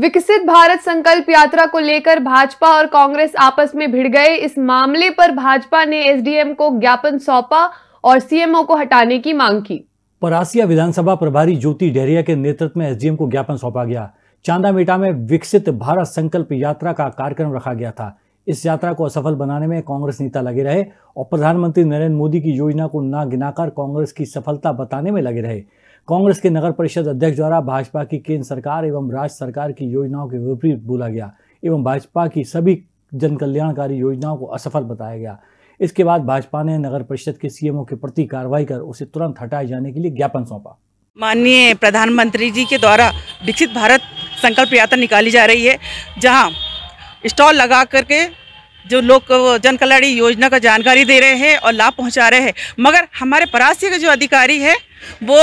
विकसित भारत संकल्प यात्रा को लेकर भाजपा और कांग्रेस आपस में भिड़ गए इस मामले पर भाजपा ने एसडीएम को ज्ञापन सौंपा और सीएमओ को हटाने की मांग की परासिया विधानसभा प्रभारी ज्योति डेहरिया के नेतृत्व में एसडीएम को ज्ञापन सौंपा गया चांदा मेटा में विकसित भारत संकल्प यात्रा का कार्यक्रम रखा गया था इस यात्रा को असफल बनाने में कांग्रेस नेता लगे रहे और प्रधानमंत्री नरेंद्र मोदी की योजना को ना गिनाकर कांग्रेस की सफलता बताने में लगे रहे कांग्रेस के नगर परिषद अध्यक्ष द्वारा भाजपा की केंद्र सरकार एवं राज्य सरकार की योजनाओं के विपरीत बोला गया एवं भाजपा की सभी जनकल्याणकारी योजनाओं को असफल बताया गया इसके बाद भाजपा ने नगर परिषद के सीएमओ के प्रति कार्रवाई कर उसे तुरंत हटाए जाने के लिए ज्ञापन सौंपा माननीय प्रधानमंत्री जी के द्वारा विकसित भारत संकल्प यात्रा निकाली जा रही है जहाँ स्टॉल लगा करके जो लोग जन कल्याण योजना का जानकारी दे रहे हैं और लाभ पहुंचा रहे हैं मगर हमारे परास्य के जो अधिकारी है वो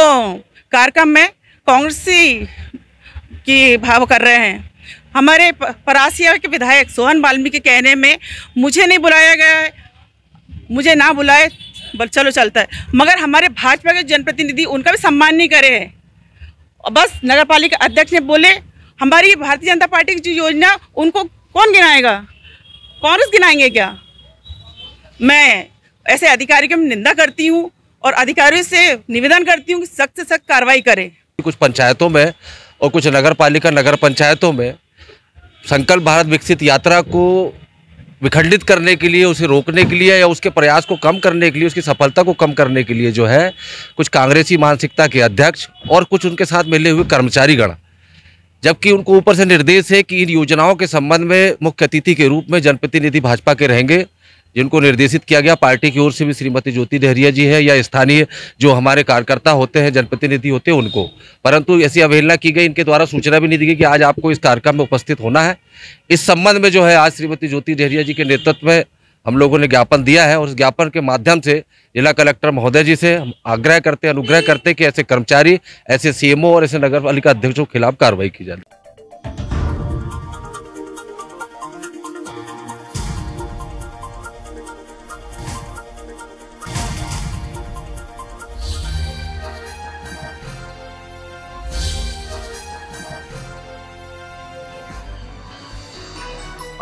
कार्यक्रम में कांग्रेसी की भाव कर रहे हैं हमारे परासिया के विधायक सोहन वाल्मीकि के कहने में मुझे नहीं बुलाया गया है मुझे ना बुलाए चलो चलता है मगर हमारे भाजपा के जनप्रतिनिधि उनका भी सम्मान नहीं करे है बस नगर पालिका अध्यक्ष ने बोले हमारी भारतीय जनता पार्टी की जो योजना उनको कौन गिनाएगा कांग्रेस गिनाएंगे क्या मैं ऐसे अधिकारी की निंदा करती हूँ और अधिकारियों से निवेदन करती हूँ कि सख्त से सख्त कार्रवाई करें कुछ पंचायतों में और कुछ नगर पालिका नगर पंचायतों में संकल्प भारत विकसित यात्रा को विखंडित करने के लिए उसे रोकने के लिए या उसके प्रयास को कम करने के लिए उसकी सफलता को कम करने के लिए जो है कुछ कांग्रेसी मानसिकता के अध्यक्ष और कुछ उनके साथ मिले हुए कर्मचारीगण जबकि उनको ऊपर से निर्देश है कि इन योजनाओं के संबंध में मुख्य अतिथि के रूप में जनप्रतिनिधि भाजपा के रहेंगे जिनको निर्देशित किया गया पार्टी की ओर से भी श्रीमती ज्योति डहरिया जी है या स्थानीय जो हमारे कार्यकर्ता होते हैं जनप्रतिनिधि होते हैं उनको परंतु ऐसी अवहेलना की गई इनके द्वारा सूचना भी नहीं दी गई कि आज आपको इस कार्यक्रम में उपस्थित होना है इस संबंध में जो है आज श्रीमती ज्योति डहरिया जी के नेतृत्व में हम लोगों ने ज्ञापन दिया है और उस ज्ञापन के माध्यम से जिला कलेक्टर महोदय जी से हम आग्रह करते अनुग्रह करते कि ऐसे कर्मचारी ऐसे सीएमओ और ऐसे नगर पालिका अध्यक्षों के खिलाफ कार्रवाई की जाए